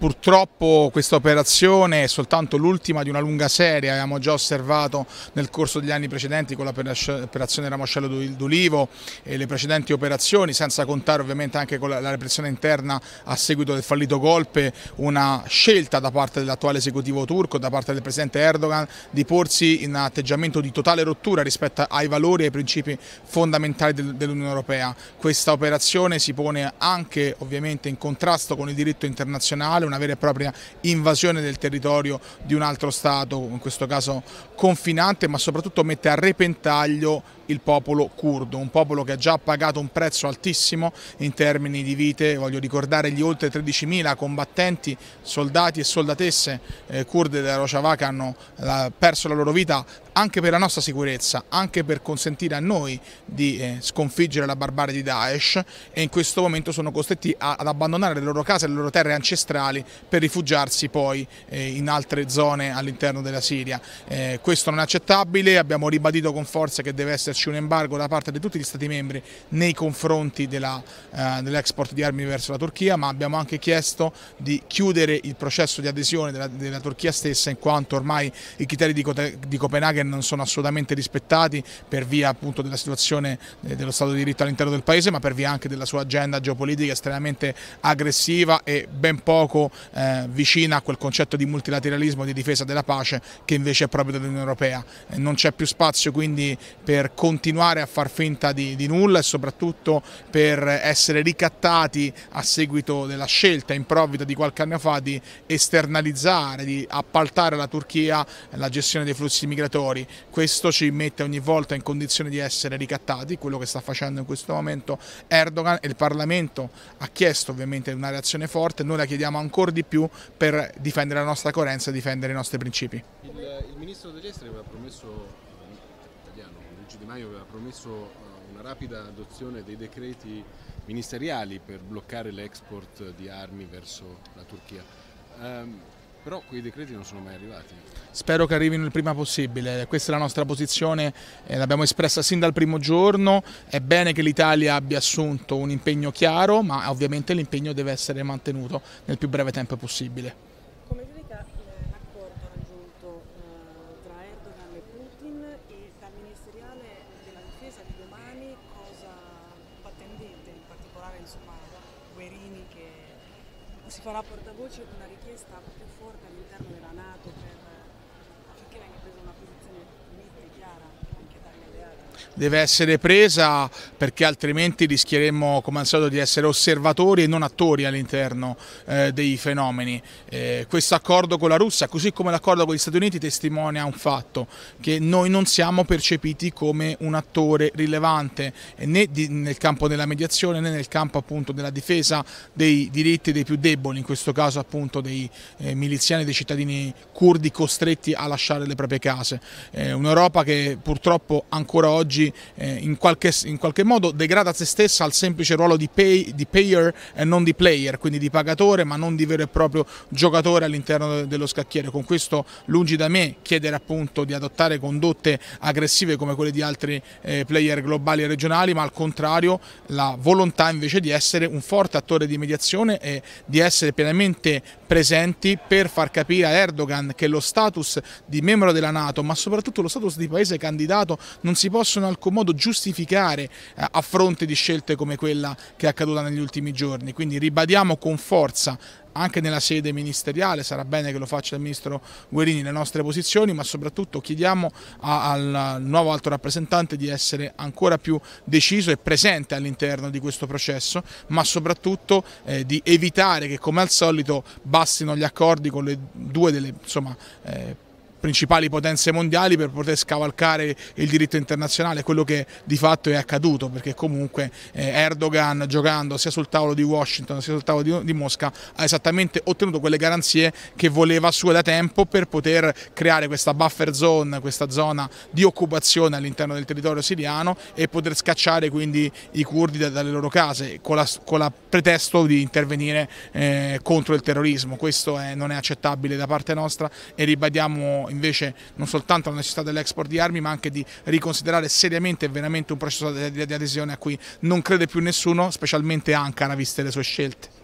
Purtroppo questa operazione è soltanto l'ultima di una lunga serie, abbiamo già osservato nel corso degli anni precedenti con l'operazione Ramoscello d'Ulivo e le precedenti operazioni, senza contare ovviamente anche con la repressione interna a seguito del fallito golpe, una scelta da parte dell'attuale esecutivo turco, da parte del presidente Erdogan, di porsi in atteggiamento di totale rottura rispetto ai valori e ai principi fondamentali dell'Unione Europea. Questa operazione si pone anche ovviamente in contrasto con il diritto internazionale, una vera e propria invasione del territorio di un altro Stato, in questo caso confinante, ma soprattutto mette a repentaglio il popolo curdo, un popolo che ha già pagato un prezzo altissimo in termini di vite, voglio ricordare gli oltre 13.000 combattenti, soldati e soldatesse eh, kurde della Rojava che hanno eh, perso la loro vita anche per la nostra sicurezza, anche per consentire a noi di eh, sconfiggere la barbarie di Daesh e in questo momento sono costretti a, ad abbandonare le loro case, le loro terre ancestrali per rifugiarsi poi eh, in altre zone all'interno della Siria. Eh, questo non è accettabile, abbiamo ribadito con forza che deve esserci esserci un embargo da parte di tutti gli Stati membri nei confronti eh, dell'export eh, dell di armi verso la Turchia, ma abbiamo anche chiesto di chiudere il processo di adesione della, della Turchia stessa in quanto ormai i criteri di, di, Copenaghen non sono assolutamente rispettati per via appunto della situazione eh, dello Stato di diritto all'interno del Paese, ma per via anche della sua agenda geopolitica estremamente aggressiva e ben poco eh, vicina a quel concetto di multilateralismo di difesa della pace che invece è proprio dell'Unione Europea. Eh, non c'è più spazio quindi per continuare continuare a far finta di, di nulla e soprattutto per essere ricattati a seguito della scelta improvvida di qualche anno fa di esternalizzare, di appaltare alla Turchia la gestione dei flussi migratori. Questo ci mette ogni volta in condizione di essere ricattati, quello che sta facendo in questo momento Erdogan e il Parlamento ha chiesto ovviamente una reazione forte, noi la chiediamo ancora di più per difendere la nostra coerenza e difendere i nostri principi. Il, il ministro degli esteri aveva promesso Luigi Di Maio aveva promesso eh, una rapida adozione dei decreti ministeriali per bloccare l'export di armi verso la Turchia. Um, però quei decreti non sono mai arrivati. Spero che arrivino il prima possibile, questa è la nostra posizione, eh, l'abbiamo espressa sin dal primo giorno, è bene che l'Italia abbia assunto un impegno chiaro, ma ovviamente l'impegno deve essere mantenuto nel più breve tempo possibile. insomma, Guerini che si farà portavoce di una richiesta più forte all'interno della Nato per deve essere presa perché altrimenti rischieremmo come al solito di essere osservatori e non attori all'interno eh, dei fenomeni. Eh, questo accordo con la Russia, così come l'accordo con gli Stati Uniti, testimonia un fatto, che noi non siamo percepiti come un attore rilevante né di, nel campo della mediazione né nel campo appunto della difesa dei diritti dei più deboli, in questo caso appunto dei eh, miliziani e dei cittadini curdi costretti a lasciare le proprie case. Eh, Un'Europa che purtroppo ancora oggi eh, in, qualche, in, qualche, modo degrada se stessa al semplice ruolo di, pay, di payer e non di player, quindi di pagatore ma non di vero e proprio giocatore all'interno dello scacchiere. Con questo lungi da me chiedere appunto di adottare condotte aggressive come quelle di altri eh, player globali e regionali, ma al contrario la volontà invece di essere un forte attore di mediazione e di essere pienamente presenti per far capire a Erdogan che lo status di membro della Nato, ma soprattutto lo status di paese candidato, non si possono in alcun modo giustificare eh, a fronte di scelte come quella che è accaduta negli ultimi giorni. Quindi ribadiamo con forza anche nella sede ministeriale, sarà bene che lo faccia il Ministro Guerini le nostre posizioni, ma soprattutto chiediamo a, al nuovo alto rappresentante di essere ancora più deciso e presente all'interno di questo processo, ma soprattutto eh, di evitare che come al solito bastino gli accordi con le due delle insomma, eh, principali potenze mondiali per poter scavalcare il diritto internazionale, quello che di fatto è accaduto, perché comunque eh, Erdogan giocando sia sul tavolo di Washington sia sul tavolo di, Mosca ha esattamente ottenuto quelle garanzie che voleva sue da tempo per poter creare questa buffer zone, questa zona di occupazione all'interno del territorio siriano e poter scacciare quindi i curdi dalle loro case con la pretesto di intervenire eh, contro il terrorismo. Questo è, non è accettabile da parte nostra e ribadiamo invece non soltanto la necessità dell'export di armi ma anche di riconsiderare seriamente e veramente un processo di adesione a cui non crede più nessuno, specialmente Ankara viste le sue scelte.